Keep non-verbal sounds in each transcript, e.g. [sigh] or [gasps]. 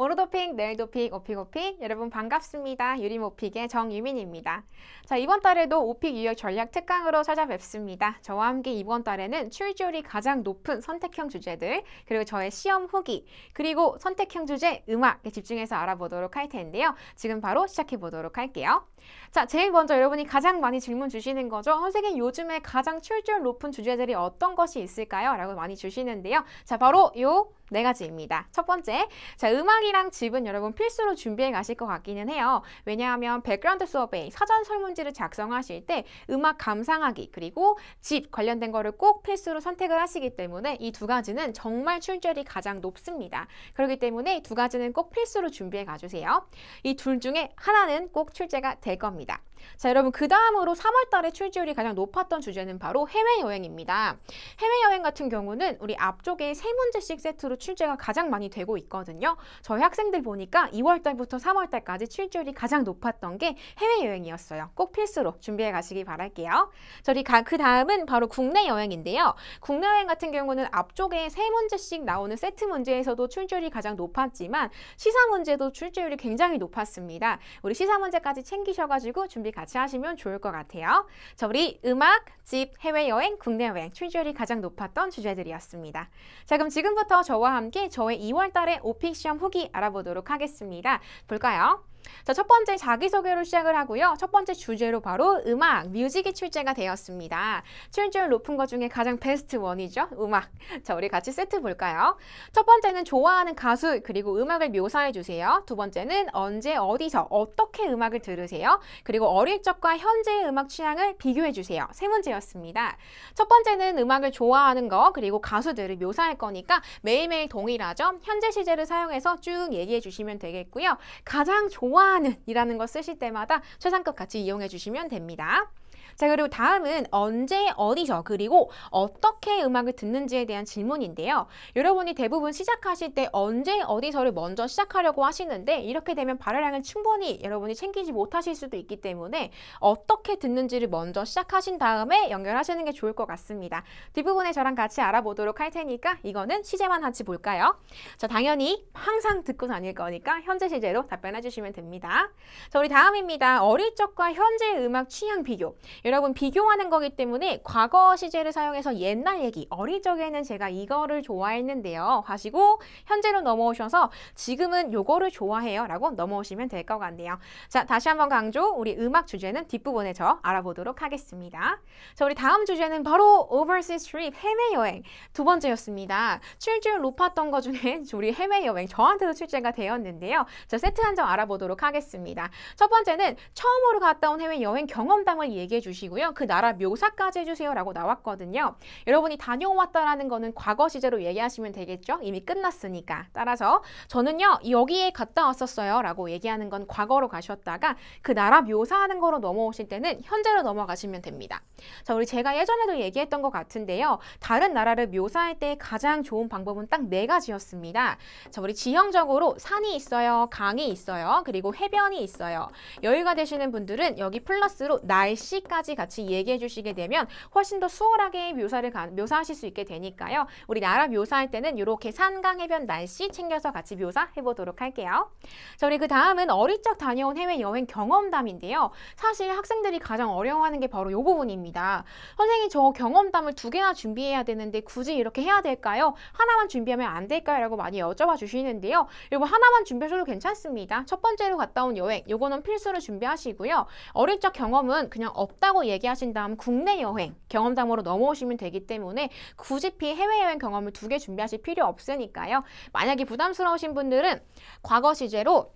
오늘도 픽, 내일도 픽, 오픽 오픽 여러분 반갑습니다. 유리모픽의 정유민입니다. 자 이번 달에도 오픽 유역 전략 특강으로 찾아뵙습니다. 저와 함께 이번 달에는 출주율이 가장 높은 선택형 주제들 그리고 저의 시험 후기 그리고 선택형 주제 음악에 집중해서 알아보도록 할 텐데요. 지금 바로 시작해 보도록 할게요. 자 제일 먼저 여러분이 가장 많이 질문 주시는 거죠. 선생님 요즘에 가장 출주율 높은 주제들이 어떤 것이 있을까요? 라고 많이 주시는데요. 자 바로 요 네 가지입니다. 첫 번째, 자 음악이 사이랑 집은 여러분 필수로 준비해 가실 것 같기는 해요. 왜냐하면 백그라운드 수업에 사전 설문지를 작성하실 때 음악 감상하기 그리고 집 관련된 거를 꼭 필수로 선택을 하시기 때문에 이 두 가지는 정말 출제율이 가장 높습니다. 그렇기 때문에 두 가지는 꼭 필수로 준비해 가주세요. 이 둘 중에 하나는 꼭 출제가 될 겁니다. 자, 여러분 그 다음으로 3월 달에 출지율이 가장 높았던 주제는 바로 해외여행입니다. 해외여행 같은 경우는 우리 앞쪽에 세 문제씩 세트로 출제가 가장 많이 되고 있거든요. 저희 학생들 보니까 2월 달부터 3월 달까지 출지율이 가장 높았던 게 해외여행이었어요. 꼭 필수로 준비해 가시기 바랄게요. 저희 그 다음은 바로 국내 여행인데요. 국내 여행 같은 경우는 앞쪽에 세 문제씩 나오는 세트 문제에서도 출제율이 가장 높았지만 시사 문제도 출제율이 굉장히 높았습니다. 우리 시사 문제까지 챙기셔가지고 준비 여러 같이 하시면 좋을 것 같아요. 자, 우리 음악, 집, 해외여행, 국내여행 출주이 가장 높았던 주제들이었습니다. 자, 그럼 지금부터 저와 함께 저의 2월달의 오픽 시험 후기 알아보도록 하겠습니다. 볼까요? 자, 첫 번째 자기소개로 시작을 하고요. 첫 번째 주제로 바로 음악, 뮤직이 출제가 되었습니다. 출제율 높은 것 중에 가장 베스트 원이죠. 음악. 자, 우리 같이 세트 볼까요? 첫 번째는 좋아하는 가수, 그리고 음악을 묘사해 주세요. 두 번째는 언제, 어디서, 어떻게 음악을 들으세요? 그리고 어릴 적과 현재의 음악 취향을 비교해 주세요. 세 문제였습니다. 첫 번째는 음악을 좋아하는 거, 그리고 가수들을 묘사할 거니까 매일매일 동일하죠. 현재 시제를 사용해서 쭉 얘기해 주시면 되겠고요. 가장 좋은 좋아하는 이라는 거 쓰실 때마다 최상급 같이 이용해 주시면 됩니다. 자, 그리고 다음은 언제, 어디서, 그리고 어떻게 음악을 듣는지에 대한 질문인데요. 여러분이 대부분 시작하실 때 언제, 어디서를 먼저 시작하려고 하시는데 이렇게 되면 발화량을 충분히 여러분이 챙기지 못하실 수도 있기 때문에 어떻게 듣는지를 먼저 시작하신 다음에 연결하시는 게 좋을 것 같습니다. 뒷부분에 저랑 같이 알아보도록 할 테니까 이거는 시제만 같이 볼까요? 자, 당연히 항상 듣고 다닐 거니까 현재 시제로 답변해 주시면 됩니다. 자, 우리 다음입니다. 어릴 적과 현재 음악 취향 비교. 여러분 비교하는 거기 때문에 과거 시제를 사용해서 옛날 얘기, 어릴 적에는 제가 이거를 좋아했는데요 하시고 현재로 넘어오셔서 지금은 요거를 좋아해요 라고 넘어오시면 될 것 같네요. 자 다시 한번 강조 우리 음악 주제는 뒷부분에저 알아보도록 하겠습니다. 자 우리 다음 주제는 바로 Overseas Trip 해외여행 두 번째였습니다. 출젋 높았던 거 중에 [laughs] 우리 해외여행 저한테도 출제가 되었는데요. 자 세트 한 점 알아보도록 하겠습니다. 첫 번째는 처음으로 갔다 온 해외여행 경험담을 얘기해 주시고 주시고요. 그 나라 묘사까지 해주세요라고 나왔거든요. 여러분이 다녀왔다라는 거는 과거 시제로 얘기하시면 되겠죠. 이미 끝났으니까. 따라서 저는요 여기에 갔다 왔었어요라고 얘기하는 건 과거로 가셨다가 그 나라 묘사하는 거로 넘어오실 때는 현재로 넘어가시면 됩니다. 자 우리 제가 예전에도 얘기했던 것 같은데요. 다른 나라를 묘사할 때 가장 좋은 방법은 딱 네 가지였습니다. 자 우리 지형적으로 산이 있어요, 강이 있어요, 그리고 해변이 있어요. 여유가 되시는 분들은 여기 플러스로 날씨까지 내까지 같이 얘기해 주시게 되면 훨씬 더 수월하게 묘사를 가, 묘사하실 수 있게 되니까요. 우리나라 묘사할 때는 이렇게 산강 해변 날씨 챙겨서 같이 묘사해 보도록 할게요. 자, 우리 그 다음은 어릴 적 다녀온 해외 여행 경험담인데요. 사실 학생들이 가장 어려워하는 게 바로 이 부분입니다. 선생님 저 경험담을 두 개나 준비해야 되는데 굳이 이렇게 해야 될까요? 하나만 준비하면 안 될까요? 라고 많이 여쭤봐 주시는데요. 여러분 하나만 준비하셔도 괜찮습니다. 첫 번째로 갔다 온 여행, 요거는 필수로 준비하시고요. 어릴 적 경험은 그냥 없다 했다고 얘기하신 다음 국내 여행 경험담으로 넘어오시면 되기 때문에 굳이 피 해외여행 경험을 두 개 준비하실 필요 없으니까요. 만약에 부담스러우신 분들은 과거 시제로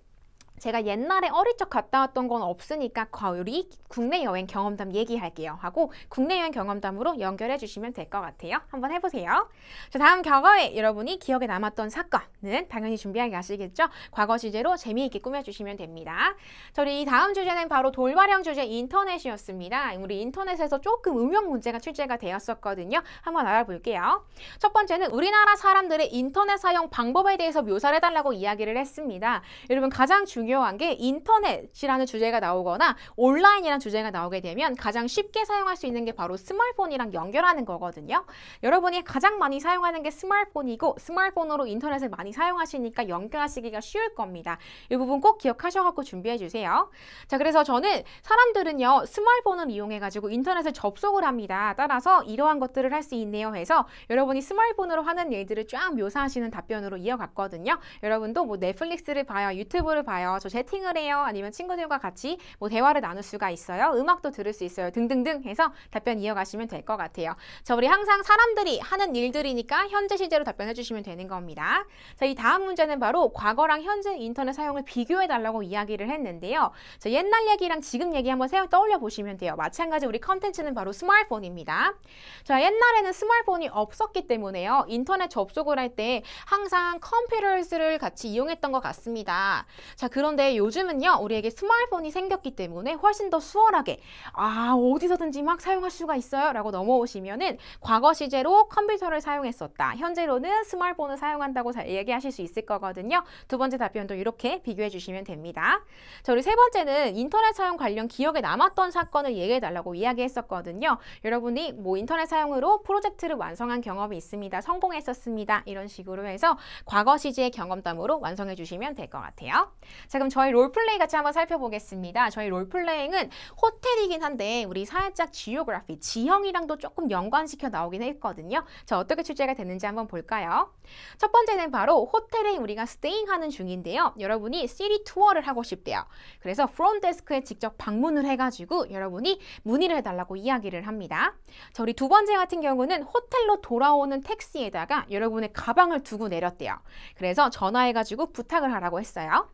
제가 옛날에 어릴 적 갔다 왔던 건 없으니까 과율이 국내 여행 경험담 얘기할게요 하고 국내 여행 경험담으로 연결해 주시면 될 것 같아요. 한번 해보세요. 자, 다음 과거에 여러분이 기억에 남았던 사건은 당연히 준비하게 아시겠죠? 과거 주제로 재미있게 꾸며주시면 됩니다. 저희 다음 주제는 바로 돌발형 주제 인터넷이었습니다. 우리 인터넷에서 조금 음영 문제가 출제가 되었었거든요. 한번 알아볼게요. 첫 번째는 우리나라 사람들의 인터넷 사용 방법에 대해서 묘사해달라고 를 이야기를 했습니다. 여러분 가장 중요한 중요한 게 인터넷이라는 주제가 나오거나 온라인이라는 주제가 나오게 되면 가장 쉽게 사용할 수 있는 게 바로 스마트폰이랑 연결하는 거거든요. 여러분이 가장 많이 사용하는 게 스마트폰이고 스마트폰으로 인터넷을 많이 사용하시니까 연결하시기가 쉬울 겁니다. 이 부분 꼭 기억하셔갖고 준비해 주세요. 자, 그래서 저는 사람들은요 스마트폰을 이용해가지고 인터넷을 접속을 합니다. 따라서 이러한 것들을 할 수 있네요 해서 여러분이 스마트폰으로 하는 일들을 쫙 묘사하시는 답변으로 이어갔거든요. 여러분도 뭐 넷플릭스를 봐요, 유튜브를 봐요, 저 채팅을 해요. 아니면 친구들과 같이 뭐 대화를 나눌 수가 있어요. 음악도 들을 수 있어요. 등등등 해서 답변 이어가시면 될 것 같아요. 자, 우리 항상 사람들이 하는 일들이니까 현재 시제로 답변해 주시면 되는 겁니다. 자, 이 다음 문제는 바로 과거랑 현재 인터넷 사용을 비교해 달라고 이야기를 했는데요. 자, 옛날 얘기랑 지금 얘기 한번 세워 떠올려 보시면 돼요. 마찬가지 우리 컨텐츠는 바로 스마트폰입니다. 자, 옛날에는 스마트폰이 없었기 때문에요. 인터넷 접속을 할 때 항상 컴퓨터를 같이 이용했던 것 같습니다. 자, 그 그런데 요즘은요, 우리에게 스마트폰이 생겼기 때문에 훨씬 더 수월하게, 아, 어디서든지 막 사용할 수가 있어요. 라고 넘어오시면은 과거 시제로 컴퓨터를 사용했었다. 현재로는 스마트폰을 사용한다고 얘기하실 수 있을 거거든요. 두 번째 답변도 이렇게 비교해 주시면 됩니다. 자, 우세 번째는 인터넷 사용 관련 기억에 남았던 사건을 얘기해 달라고 이야기했었거든요. 여러분이 뭐 인터넷 사용으로 프로젝트를 완성한 경험이 있습니다. 성공했었습니다. 이런 식으로 해서 과거 시제의 경험담으로 완성해 주시면 될 것 같아요. 자 그럼 저희 롤플레이 같이 한번 살펴보겠습니다. 저희 롤플레잉은 호텔이긴 한데 우리 살짝 지오그래피, 지형이랑도 조금 연관시켜 나오긴 했거든요. 자 어떻게 출제가 되는지 한번 볼까요? 첫 번째는 바로 호텔에 우리가 스테잉하는 중인데요. 여러분이 시리 투어를 하고 싶대요. 그래서 프론데스크에 직접 방문을 해가지고 여러분이 문의를 해달라고 이야기를 합니다. 자 우리 두 번째 같은 경우는 호텔로 돌아오는 택시에다가 여러분의 가방을 두고 내렸대요. 그래서 전화해가지고 부탁을 하라고 했어요.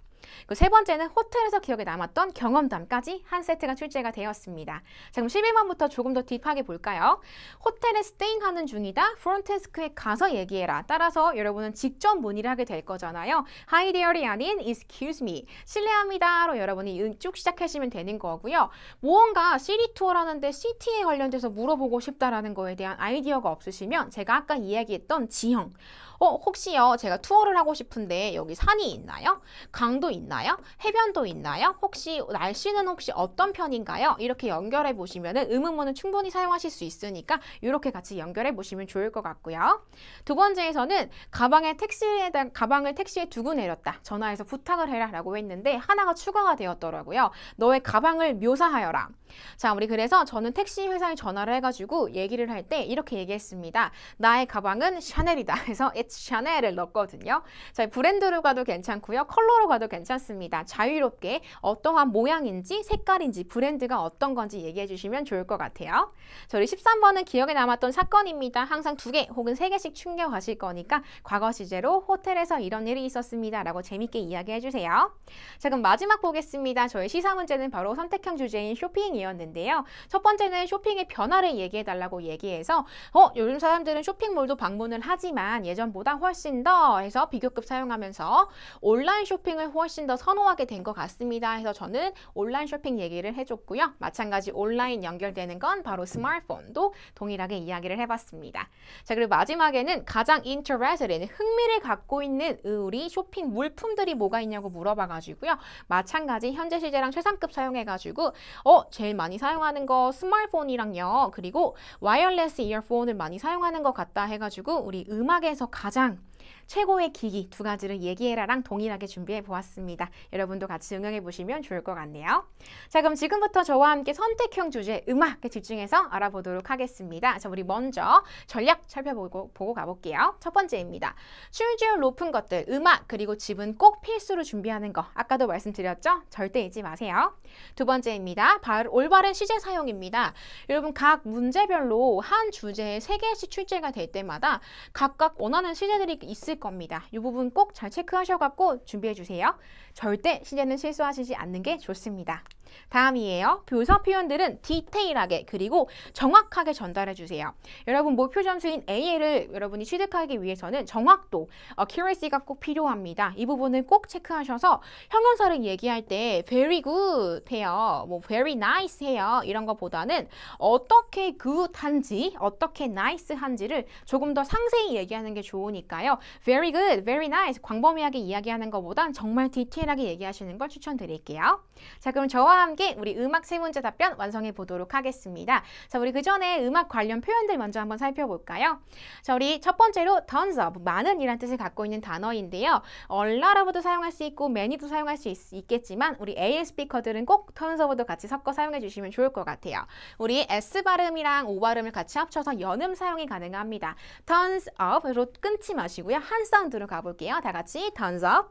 그 세 번째는 호텔에서 기억에 남았던 경험담까지 한 세트가 출제가 되었습니다. 자, 그럼 11번부터 조금 더 딥하게 볼까요? 호텔에 스테잉하는 중이다. 프론테스크에 가서 얘기해라. 따라서 여러분은 직접 문의를 하게 될 거잖아요. Hi dear이 아닌 excuse me. 실례합니다로 여러분이 쭉 시작하시면 되는 거고요. 무언가 시리 투어라는데 시티에 관련돼서 물어보고 싶다라는 거에 대한 아이디어가 없으시면 제가 아까 이야기했던 지형 어, 혹시요, 제가 투어를 하고 싶은데 여기 산이 있나요? 강도 있나요? 해변도 있나요? 혹시 날씨는 혹시 어떤 편인가요? 이렇게 연결해 보시면음 의문문은 충분히 사용하실 수 있으니까 이렇게 같이 연결해 보시면 좋을 것 같고요. 두 번째에서는 가방에 택시에 가방을 택시에 두고 내렸다. 전화해서 부탁을 해라라고 했는데 하나가 추가가 되었더라고요. 너의 가방을 묘사하여라. 자, 우리 그래서 저는 택시 회사에 전화를 해가지고 얘기를 할 때 이렇게 얘기했습니다. 나의 가방은 샤넬이다. 해서 [laughs] 샤넬을 넣었거든요. 저희 브랜드로 가도 괜찮고요. 컬러로 가도 괜찮습니다. 자유롭게 어떠한 모양인지 색깔인지 브랜드가 어떤 건지 얘기해 주시면 좋을 것 같아요. 저희 13번은 기억에 남았던 사건입니다. 항상 두 개 혹은 세 개씩 충격하실 거니까 과거 시제로 호텔에서 이런 일이 있었습니다. 라고 재밌게 이야기해 주세요. 자 그럼 마지막 보겠습니다. 저희 시사 문제는 바로 선택형 주제인 쇼핑이었는데요. 첫 번째는 쇼핑의 변화를 얘기해 달라고 얘기해서 어 요즘 사람들은 쇼핑몰도 방문을 하지만 예전보다 때보다 훨씬 더 해서 비교급 사용하면서 온라인 쇼핑을 훨씬 더 선호하게 된 것 같습니다. 해서 저는 온라인 쇼핑 얘기를 해줬고요. 마찬가지 온라인 연결되는 건 바로 스마트폰도 동일하게 이야기를 해봤습니다. 자 그리고 마지막에는 가장 인터레스는 흥미를 갖고 있는 우리 쇼핑 물품들이 뭐가 있냐고 물어봐가지고요. 마찬가지 현재 시제랑 최상급 사용해가지고 어 제일 많이 사용하는 거 스마트폰이랑요. 그리고 와이어레스 이어폰을 많이 사용하는 것 같다 해가지고 우리 음악에서 가 가장 최고의 기기 두 가지를 얘기해라랑 동일하게 준비해 보았습니다. 여러분도 같이 응용해 보시면 좋을 것 같네요. 자 그럼 지금부터 저와 함께 선택형 주제 음악에 집중해서 알아보도록 하겠습니다. 자 우리 먼저 전략 살펴보고 보고 가볼게요. 첫 번째입니다. 출줄 높은 것들 음악 그리고 집은 꼭 필수로 준비하는 거 아까도 말씀드렸죠? 절대 잊지 마세요. 두 번째입니다. 올바른 시제 사용입니다. 여러분 각 문제별로 한 주제에 세개씩 출제가 될 때마다 각각 원하는 시제들이 있 있을 겁니다. 이 부분 꼭 잘 체크하셔갖고 준비해 주세요. 절대 시제는 실수하시지 않는 게 좋습니다. 다음이에요. 교사 표현들은 디테일하게 그리고 정확하게 전달해 주세요. 여러분 목표 뭐 점수인 a 를 여러분이 취득하기 위해서는 정확도, accuracy가 어, 꼭 필요합니다. 이 부분을 꼭 체크하셔서 형용사를 얘기할 때 very good 해요. 뭐 very nice 해요. 이런 것보다는 어떻게 good한지, 어떻게 nice한지를 조금 더 상세히 얘기하는 게 좋으니까요. very good, very nice 광범위하게 이야기하는 것보단 정말 디테일하게 얘기하시는 걸 추천드릴게요. 자, 그럼 저와 함께 우리 음악 세 문제 답변 완성해 보도록 하겠습니다. 자, 우리 그 전에 음악 관련 표현들 먼저 한번 살펴볼까요? 자, 우리 첫 번째로 tons of, 많은 이란 뜻을 갖고 있는 단어인데요. 얼라라고도 사용할 수 있고 many도 사용할 수 있, 겠지만 우리 AM 스피커들은 꼭 tons of도 같이 섞어 사용해 주시면 좋을 것 같아요. 우리 S 발음이랑 O 발음을 같이 합쳐서 연음 사용이 가능합니다. tons of로 끊지 마시고요. 한 사운드로 가볼게요. 다 같이 tons of,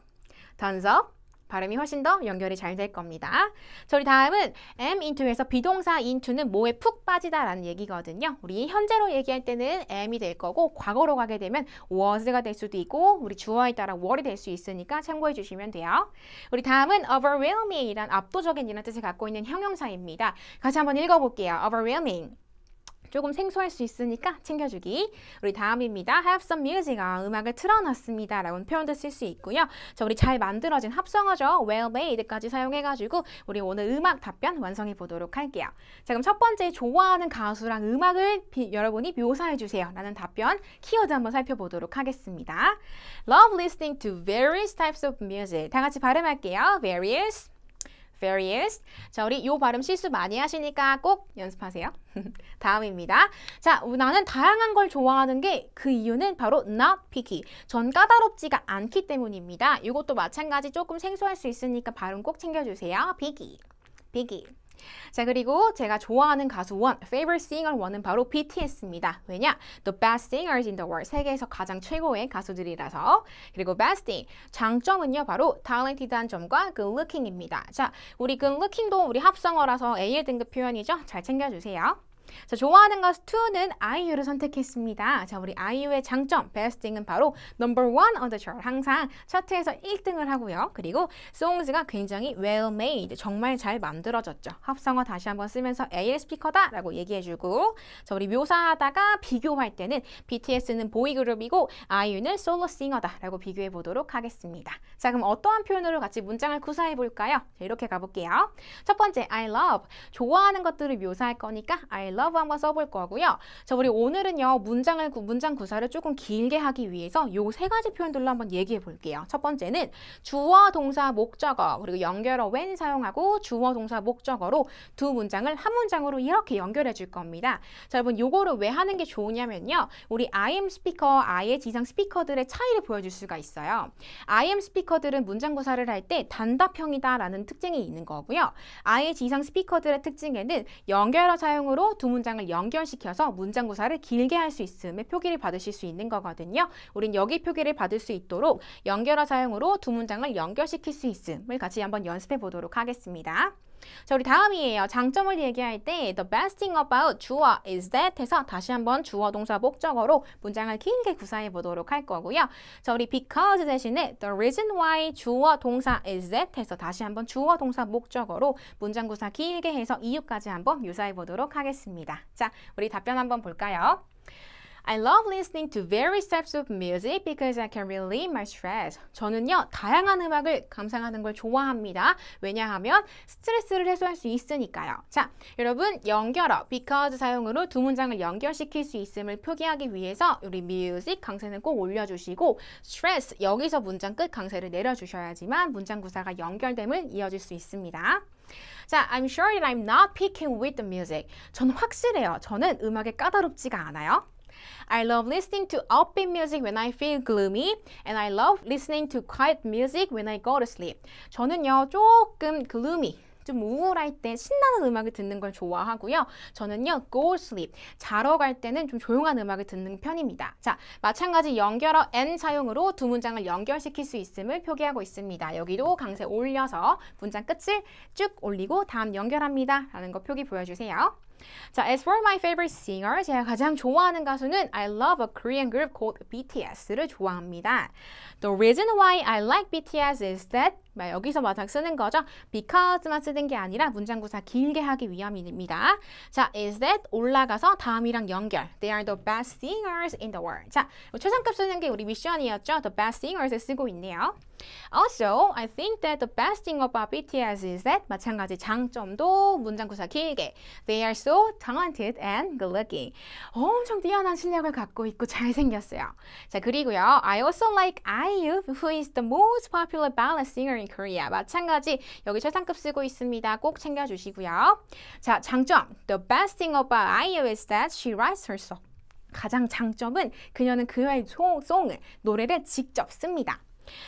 tons of, 발음이 훨씬 더 연결이 잘 될 겁니다. 자, 우 다음은 am into에서 비동사 into는 뭐에 푹 빠지다라는 얘기거든요. 우리 현재로 얘기할 때는 am이 될 거고 과거로 가게 되면 was가 될 수도 있고 우리 주어에 따라 were이 될 수 있으니까 참고해 주시면 돼요. 우리 다음은 overwhelming 이란 압도적인 이란 뜻을 갖고 있는 형용사입니다. 같이 한번 읽어볼게요. overwhelming 조금 생소할 수 있으니까 챙겨주기. 우리 다음입니다. Have some music. 아, 음악을 틀어놨습니다. 라는 표현도 쓸 수 있고요. 자, 우리 잘 만들어진 합성어죠. well made까지 사용해가지고 우리 오늘 음악 답변 완성해 보도록 할게요. 자, 그럼 첫 번째 좋아하는 가수랑 음악을 비, 여러분이 묘사해 주세요. 라는 답변 키워드 한번 살펴보도록 하겠습니다. Love listening to various types of music. 다 같이 발음할게요. various various. 자, 우리 요 발음 실수 많이 하시니까 꼭 연습하세요. [laughs] 다음입니다. 자, 나는 다양한 걸 좋아하는 게 그 이유는 바로 not picky. 전 까다롭지가 않기 때문입니다. 이것도 마찬가지 조금 생소할 수 있으니까 발음 꼭 챙겨주세요. picky, picky. 자, 그리고 제가 좋아하는 가수 원, favorite singer 원은 바로 BTS입니다. 왜냐? The best singers in the world. 세계에서 가장 최고의 가수들이라서. 그리고 best thing. 장점은요, 바로 talented한 점과 good looking입니다. 자, 우리 good looking도 우리 합성어라서 AL 등급 표현이죠. 잘 챙겨주세요. 자, 좋아하는 가수 2는 아이유를 선택했습니다. 자, 우리 아이유의 장점, 베스팅은 바로 넘버 원 on the chart. 항상 차트에서 1등을 하고요. 그리고 s o n 가 굉장히 well made, 정말 잘 만들어졌죠. 합성어 다시 한번 쓰면서 AL 스피커다 라고 얘기해주고 자, 우리 묘사하다가 비교할 때는 BTS는 보이그룹이고 아이유는 솔로 싱어다 라고 비교해 보도록 하겠습니다. 자, 그럼 어떠한 표현으로 같이 문장을 구사해 볼까요? 이렇게 가볼게요. 첫 번째, I love. 좋아하는 것들을 묘사할 거니까 I love love 한번 써볼 거고요. 자, 우리 오늘은요. 문장을 문장 구사를 조금 길게 하기 위해서 요 세 가지 표현들로 한번 얘기해 볼게요. 첫 번째는 주어, 동사, 목적어 그리고 연결어 when 사용하고 주어, 동사, 목적어로 두 문장을 한 문장으로 이렇게 연결해 줄 겁니다. 자, 여러분 요거를 왜 하는 게 좋으냐면요. 우리 I am 스피커, I의 지상 스피커들의 차이를 보여줄 수가 있어요. I am 스피커들은 문장 구사를 할 때 단답형이다라는 특징이 있는 거고요. I의 지상 스피커들의 특징에는 연결어 사용으로 두두 문장을 연결시켜서 문장 구사를 길게 할 수 있음의 표기를 받으실 수 있는 거거든요. 우린 여기 표기를 받을 수 있도록 연결어 사용으로 두 문장을 연결시킬 수 있음을 같이 한번 연습해 보도록 하겠습니다. 자, 우리 다음이에요. 장점을 얘기할 때 the best thing about 주어 is that 해서 다시 한번 주어 동사 목적으로 문장을 길게 구사해 보도록 할 거고요. 자, 우리 because 대신에 the reason why 주어 동사 is that 해서 다시 한번 주어 동사 목적어로 문장 구사 길게 해서 이유까지 한번 유사해 보도록 하겠습니다. 자, 우리 답변 한번 볼까요? I love listening to various types of music because I can relieve my stress. 저는요, 다양한 음악을 감상하는 걸 좋아합니다. 왜냐하면 스트레스를 해소할 수 있으니까요. 자, 여러분, 연결어, because 사용으로 두 문장을 연결시킬 수 있음을 표기하기 위해서 우리 music 강세는 꼭 올려주시고 stress, 여기서 문장 끝 강세를 내려주셔야지만 문장 구사가 연결됨을 이어질 수 있습니다. 자, I'm sure that I'm not picking with the music. 저는 확실해요. 저는 음악에 까다롭지가 않아요. I love listening to upbeat music when I feel gloomy and I love listening to quiet music when I go to sleep. 저는요, 조금 gloomy 좀 우울할 때 신나는 음악을 듣는 걸 좋아하고요. 저는요, go sleep. 자러 갈 때는 좀 조용한 음악을 듣는 편입니다. 자, 마찬가지 연결어 n 사용으로 두 문장을 연결시킬 수 있음을 표기하고 있습니다. 여기도 강세 올려서 문장 끝을 쭉 올리고 다음 연결합니다. 라는 거 표기 보여주세요. 자, as for my favorite singer, 제가 가장 좋아하는 가수는 I love a Korean group called BTS를 좋아합니다. The reason why I like BTS is that 여기서 마닥 쓰는 거죠. because만 쓰는 게 아니라 문장 구사 길게 하기 위함입니다. 자, is that 올라가서 다음이랑 연결. They are the best singers in the world. 자, 최상급 쓰는 게 우리 미션이었죠. The best s i n g e r s 쓰고 있네요. Also, I think that the best thing about BTS is that 마찬가지 장점도 문장 구사 길게. They are so also talented and good looking. 엄청 뛰어난 실력을 갖고 있고 잘생겼어요. 자, 그리고요. I also like IU who is the most popular ballet singer in Korea. 마찬가지 여기 최상급 쓰고 있습니다. 꼭 챙겨주시고요. 자, 장점. The best thing about IU is that she writes herself. 가장 장점은 그녀는 그녀의 송, 송을, 노래를 직접 씁니다.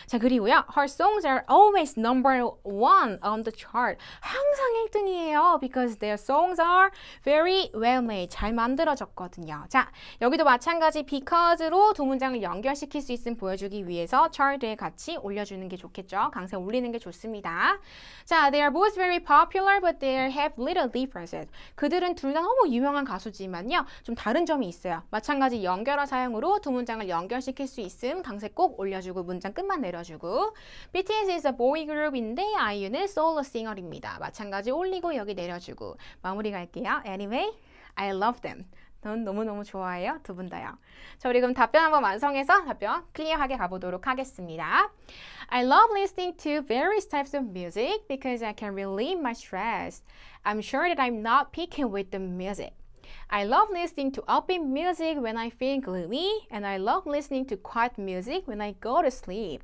자 그리고요. Her songs are always number one on the chart. 항상 1등이에요. Because their songs are very well made. 잘 만들어졌거든요. 자 여기도 마찬가지 because로 두 문장을 연결시킬 수 있음 보여주기 위해서 chart에 같이 올려주는 게 좋겠죠. 강세 올리는 게 좋습니다. 자 they are both very popular but they have little differences. 그들은 둘 다 너무 유명한 가수지만요. 좀 다른 점이 있어요. 마찬가지 연결어 사용으로 두 문장을 연결시킬 수 있음 강세 꼭 올려주고 문장 끝 턱만 내려주고 BTS is a boy group인데 아이유는 solo singer입니다. 마찬가지 올리고 여기 내려주고 마무리 갈게요. Anyway, I love them. 넌 너무너무 좋아해요. 두 분 다요. 자, 우리 그럼 답변 한번 완성해서 답변 클리어하게 가보도록 하겠습니다. I love listening to various types of music because I can relieve my stress. I'm sure that I'm not peaking with the music. I love listening to upbeat music when I feel gloomy, and I love listening to quiet music when I go to sleep.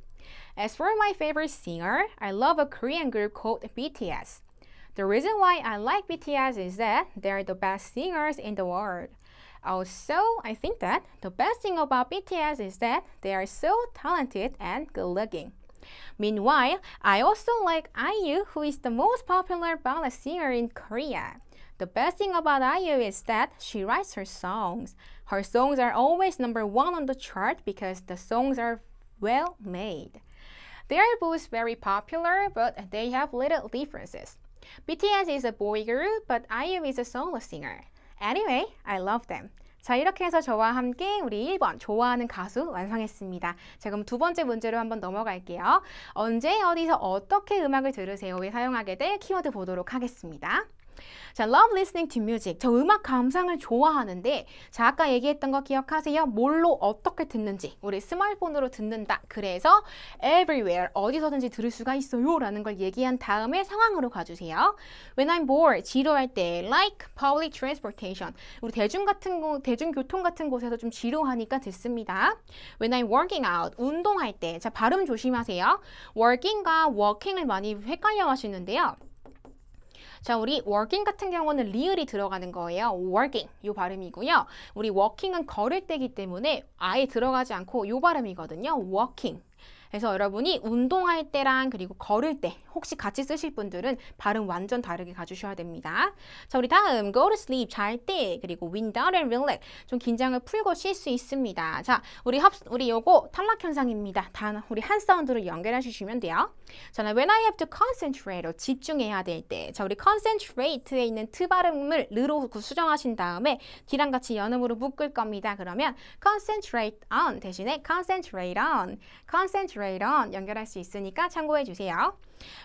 As for my favorite singer, I love a Korean group called BTS. The reason why I like BTS is that they're the best singers in the world. Also, I think that the best thing about BTS is that they are so talented and good looking. Meanwhile, I also like IU, who is the most popular ballad singer in Korea. The best thing about IU is that she writes her songs. Her songs are always number one on the chart because the songs are well made. They are both very popular, but they have little differences. BTS is a boy group, but IU is a solo singer. Anyway, I love them. 자 이렇게 해서 저와 함께 우리 1번 좋아하는 가수 완성했습니다. 자 그럼 두 번째 문제로 한번 넘어갈게요. 언제 어디서 어떻게 음악을 들으세요에 사용하게 될 키워드 보도록 하겠습니다. 자, love listening to music. 저 음악 감상을 좋아하는데, 자, 아까 얘기했던 거 기억하세요? 뭘로 어떻게 듣는지. 우리 스마트폰으로 듣는다. 그래서 everywhere, 어디서든지 들을 수가 있어요. 라는 걸 얘기한 다음에 상황으로 가주세요. When I'm bored, 지루할 때, like public transportation. 우리 대중 같은 곳, 대중교통 같은 곳에서 좀 지루하니까 듣습니다. When I'm working out, 운동할 때. 자, 발음 조심하세요. working과 walking을 많이 헷갈려 하시는데요. 자, 우리 working 같은 경우는 리을이 들어가는 거예요. working 이 발음이고요. 우리 walking은 걸을 때기 때문에 아예 들어가지 않고 이 발음이거든요. walking 그래서 여러분이 운동할 때랑 그리고 걸을 때 혹시 같이 쓰실 분들은 발음 완전 다르게 가주셔야 됩니다. 자, 우리 다음 go to sleep 잘 때 그리고 wind down and relax 좀 긴장을 풀고 쉴 수 있습니다. 자, 우리 합 우리 요거 탈락 현상입니다. 단 우리 한 사운드로 연결해 주시면 돼요. 자, when I have to concentrate 집중해야 될 때. 자, 우리 concentrate에 있는 트 발음을 르로 수정하신 다음에 기랑 같이 연음으로 묶을 겁니다. 그러면 concentrate on 대신에 concentrate on concentrate straight on 연결할 수 있으니까 참고해 주세요.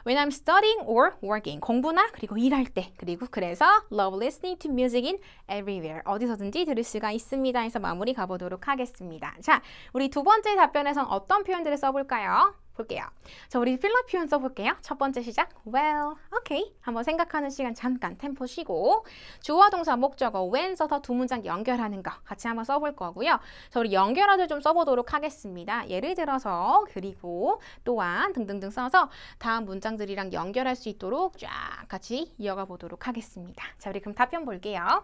When I'm studying or working 공부나 그리고 일할 때 그리고 그래서 love listening to music in everywhere 어디서든지 들을 수가 있습니다 해서 마무리 가보도록 하겠습니다. 자, 우리 두 번째 답변에선 어떤 표현들을 써볼까요? 볼게요. 자, 우리 필러 표현 써볼게요. 첫 번째 시작. Well, okay. 한번 생각하는 시간 잠깐 템포 쉬고 주어 동사 목적어 when 써서 두 문장 연결하는 거 같이 한번 써볼 거고요. 자, 우리 연결어들 좀 써보도록 하겠습니다. 예를 들어서 그리고 또한 등등등 써서 다음 문장들이랑 연결할 수 있도록 쫙 같이 이어가 보도록 하겠습니다. 자, 우리 그럼 답변 볼게요.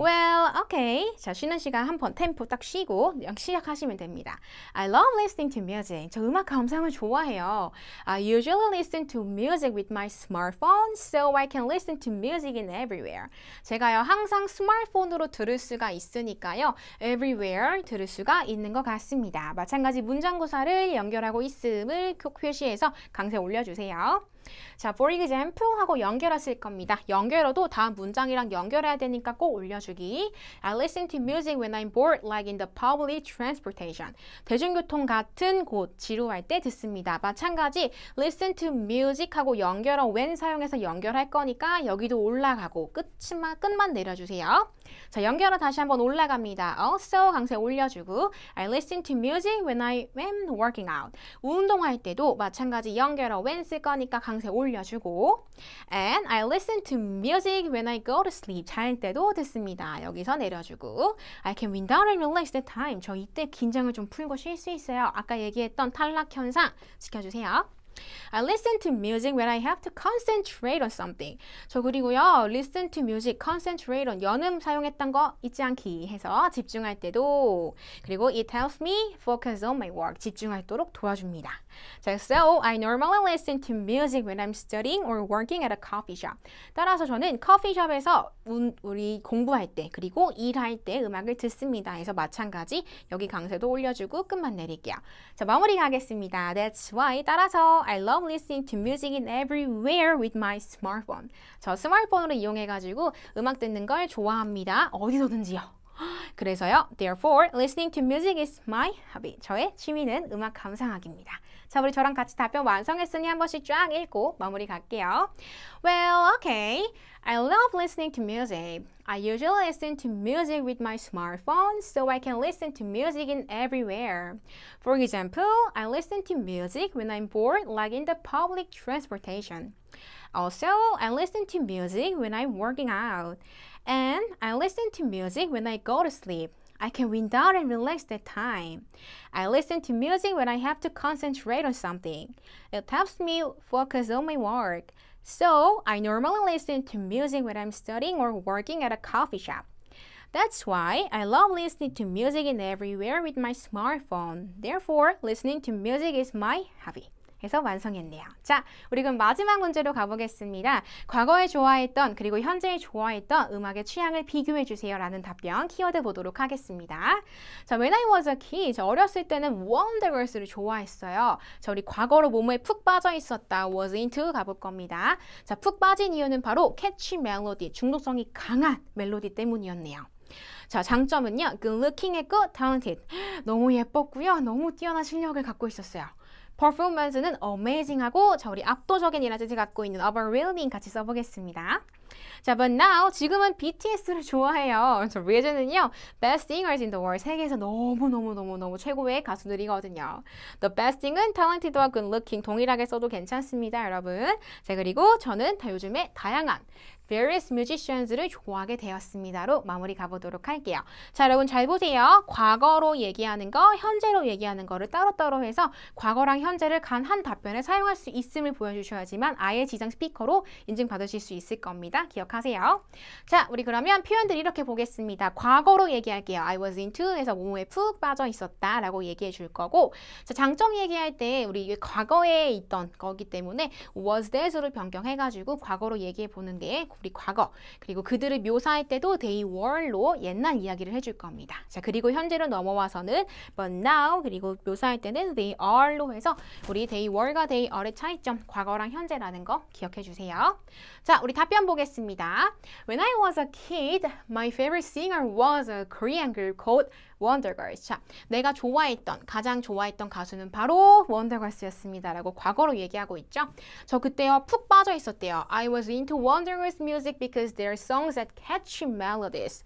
Well, okay. 자, 쉬는 시간 한 번 템포 딱 쉬고 시작하시면 됩니다. I love listening to music. 저 음악 감상을 좋아해요. I usually listen to music with my smartphone so I can listen to music in everywhere. 제가요, 항상 스마트폰으로 들을 수가 있으니까요. everywhere 들을 수가 있는 것 같습니다. 마찬가지 문장구사를 연결하고 있음을 표시해서 강세 올려주세요. 자, for example 하고 연결하실 겁니다. 연결어도 다음 문장이랑 연결해야 되니까 꼭 올려주기. I listen to music when I'm bored like in the public transportation. 대중교통 같은 곳 지루할 때 듣습니다. 마찬가지 listen to music 하고 연결어 when 사용해서 연결할 거니까 여기도 올라가고 끝만 끝만 내려주세요. 자, 연결어 다시 한번 올라갑니다. also 강세 올려주고 I listen to music when I am working out. 운동할 때도 마찬가지 연결어 when 쓸 거니까 강세 올려주고 and I listen to music when I go to sleep. 잘 때도 듣습니다. 여기서 내려주고 I can wind down and relax that time. 저 이때 긴장을 좀 풀고 쉴 수 있어요. 아까 얘기했던 탈락 현상 지켜주세요. I listen to music when I have to concentrate on something. 저 그리고요, listen to music, concentrate on 연음 사용했던 거 잊지 않기 해서 집중할 때도 그리고 it helps me focus on my work 집중하도록 도와줍니다. 자, so I normally listen to music when I'm studying or working at a coffee shop. 따라서 저는 커피숍에서 우리 공부할 때 그리고 일할 때 음악을 듣습니다. 해서 마찬가지 여기 강세도 올려주고 끝만 내릴게요. 자, 마무리 가겠습니다. That's why 따라서 I love listening to music in everywhere with my smartphone. 저 스마트폰으로 이용해가지고 음악 듣는 걸 좋아합니다. 어디서든지요. [gasps] 그래서요. Therefore, listening to music is my hobby. 저의 취미는 음악 감상하기입니다. 자, 우리 저랑 같이 답변 완성했으니 한 번씩 쫙 읽고 마무리 갈게요. Well, okay. I love listening to music. I usually listen to music with my smartphone so I can listen to music in everywhere. For example, I listen to music when I'm bored like in the public transportation. Also, I listen to music when I'm working out and I listen to music when I go to sleep. I can wind down and relax that time. I listen to music when I have to concentrate on something. It helps me focus on my work. So, I normally listen to music when I'm studying or working at a coffee shop. That's why I love listening to music in everywhere with my smartphone. Therefore, listening to music is my hobby. 해서 완성했네요. 자, 우리 그럼 마지막 문제로 가보겠습니다. 과거에 좋아했던 그리고 현재에 좋아했던 음악의 취향을 비교해 주세요 라는 답변 키워드 보도록 하겠습니다. 자, When I was a kid, 어렸을 때는 원더걸스를 좋아했어요. 자, 우리 과거로 몸에 푹 빠져 있었다. was into 가볼 겁니다. 자, 푹 빠진 이유는 바로 캐치 멜로디, 중독성이 강한 멜로디 때문이었네요. 자, 장점은요. good 그 looking의 good talented. [gasps] 너무 예뻤고요. 너무 뛰어난 실력을 갖고 있었어요. performance는 amazing하고 자, 우리 압도적인 이라는 뜻을 갖고 있는 overwhelming 같이 써보겠습니다. 자, but now 지금은 BTS를 좋아해요. 저 리즈는요, best singers in the world 세계에서 너무 너무 너무 너무 최고의 가수들이거든요. The best thing은 talented와 good looking 동일하게 써도 괜찮습니다, 여러분. 자, 그리고 저는 다 요즘에 다양한 various musicians를 좋아하게 되었습니다로 마무리 가보도록 할게요. 자, 여러분 잘 보세요. 과거로 얘기하는 거, 현재로 얘기하는 거를 따로따로 해서 과거랑 현재를 간 한 답변에 사용할 수 있음을 보여주셔야지만 아예 지정 스피커로 인증받으실 수 있을 겁니다. 기억하세요. 자, 우리 그러면 표현들 이렇게 보겠습니다. 과거로 얘기할게요. I was into 해서 뭐뭐에 푹 빠져 있었다 라고 얘기해 줄 거고 자, 장점 얘기할 때 우리 과거에 있던 거기 때문에 was that으로 변경해가지고 과거로 얘기해 보는 게 우리 과거 그리고 그들을 묘사할 때도 they were로 옛날 이야기를 해줄 겁니다. 자 그리고 현재로 넘어와서는 but now 그리고 묘사할 때는 they are로 해서 우리 they were가 they are의 차이점 과거랑 현재라는 거 기억해 주세요. 자 우리 답변 보겠습니다. When I was a kid, my favorite singer was a Korean girl called 원더걸스. 자, 내가 좋아했던 가장 좋아했던 가수는 바로 원더걸스였습니다라고 과거로 얘기하고 있죠. 저그때푹 빠져 있었대요. I was into Wondergirls music because their songs had catchy melodies.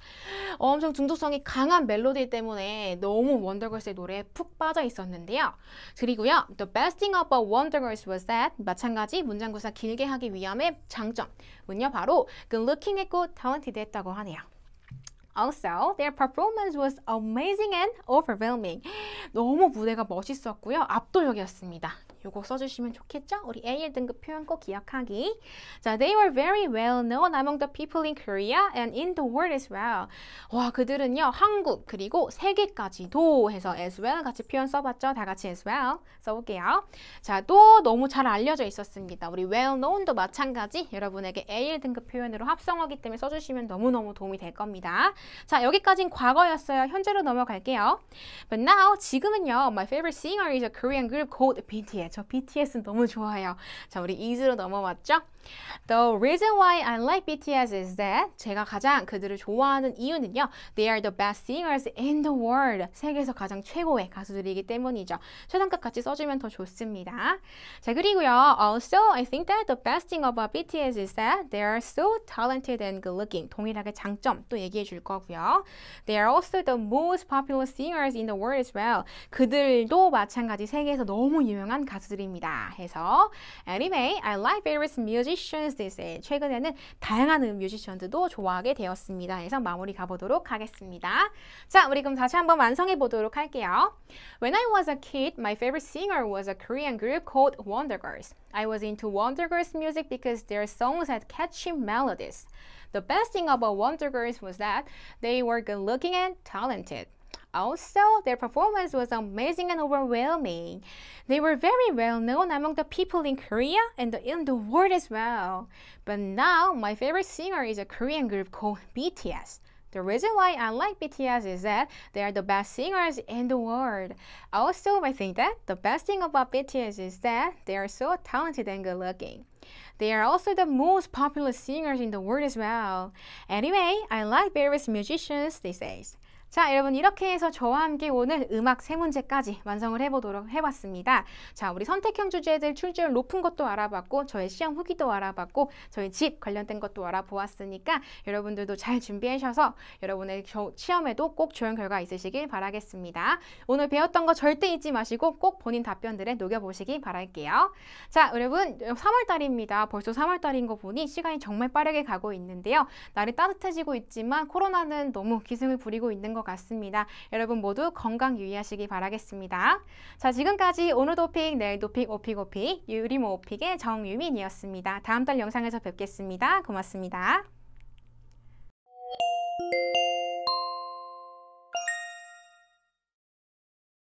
엄청 중독성이 강한 멜로디 때문에 너무 원더걸스의 노래에 푹 빠져 있었는데요. 그리고요, the best thing about Wondergirls was that 마찬가지 문장 구사 길게 하기 위함의 장점은요 바로 good 그 looking 했고 talented 했다고 하네요. Also, their performance was amazing and overwhelming. 너무 무대가 멋있었고요. 압도적이었습니다. 요거 써주시면 좋겠죠? 우리 A1 등급 표현 꼭 기억하기. 자, they were very well known among the people in Korea and in the world as well. 와, 그들은요 한국 그리고 세계까지도 해서 as well 같이 표현 써봤죠? 다 같이 as well 써볼게요. 자, 또 너무 잘 알려져 있었습니다. 우리 well known도 마찬가지 여러분에게 A1 등급 표현으로 합성하기 때문에 써주시면 너무너무 도움이 될 겁니다. 자, 여기까진 과거였어요. 현재로 넘어갈게요. But now 지금은요, my favorite singer is a Korean group called BTS. 때문에 저 BTS 너무 좋아요. 자, 우리 is로 넘어왔죠? The reason why I like BTS is that 제가 가장 그들을 좋아하는 이유는요. They are the best singers in the world. 세계에서 가장 최고의 가수들이기 때문이죠. 최단급 같이 써주면 더 좋습니다. 자, 그리고요. Also, I think that the best thing about BTS is that they are so talented and good-looking. 동일하게 장점 또 얘기해 줄 거고요. They are also the most popular singers in the world as well. 그들도 마찬가지 세계에서 너무 유명한 가수 가수들입니다. 해서 anyway, I like various musicians this age. 최근에는 다양한 뮤지션들도 좋아하게 되었습니다. 해서 마무리 가보도록 하겠습니다. 자, 우리 그럼 다시 한번 완성해 보도록 할게요. When I was a kid, my favorite singer was a Korean group called Wonder Girls. I was into Wonder Girls music because their songs had catchy melodies. The best thing about Wonder Girls was that they were good looking and talented. Also, their performance was amazing and overwhelming. They were very well known among the people in Korea and in the world as well. But now, my favorite singer is a Korean group called BTS. The reason why I like BTS is that they are the best singers in the world. Also, I think that the best thing about BTS is that they are so talented and good looking. They are also the most popular singers in the world as well. Anyway, I like various musicians these days. 자 여러분 이렇게 해서 저와 함께 오늘 음악 세 문제까지 완성을 해보도록 해봤습니다. 자 우리 선택형 주제들 출제율 높은 것도 알아봤고 저의 시험 후기도 알아봤고 저희 집 관련된 것도 알아보았으니까 여러분들도 잘 준비하셔서 여러분의 시험에도 꼭 좋은 결과 있으시길 바라겠습니다. 오늘 배웠던 거 절대 잊지 마시고 꼭 본인 답변들에 녹여보시기 바랄게요. 자 여러분 3월달입니다. 벌써 3월달인 거 보니 시간이 정말 빠르게 가고 있는데요. 날이 따뜻해지고 있지만 코로나는 너무 기승을 부리고 있는 것 같습니다. 여러분 모두 건강 유의하시기 바라겠습니다. 자, 지금까지 오늘 도픽, 내일 도픽, 오픽 오픽, 유리모 오픽의 정유민이었습니다. 다음 달 영상에서 뵙겠습니다. 고맙습니다.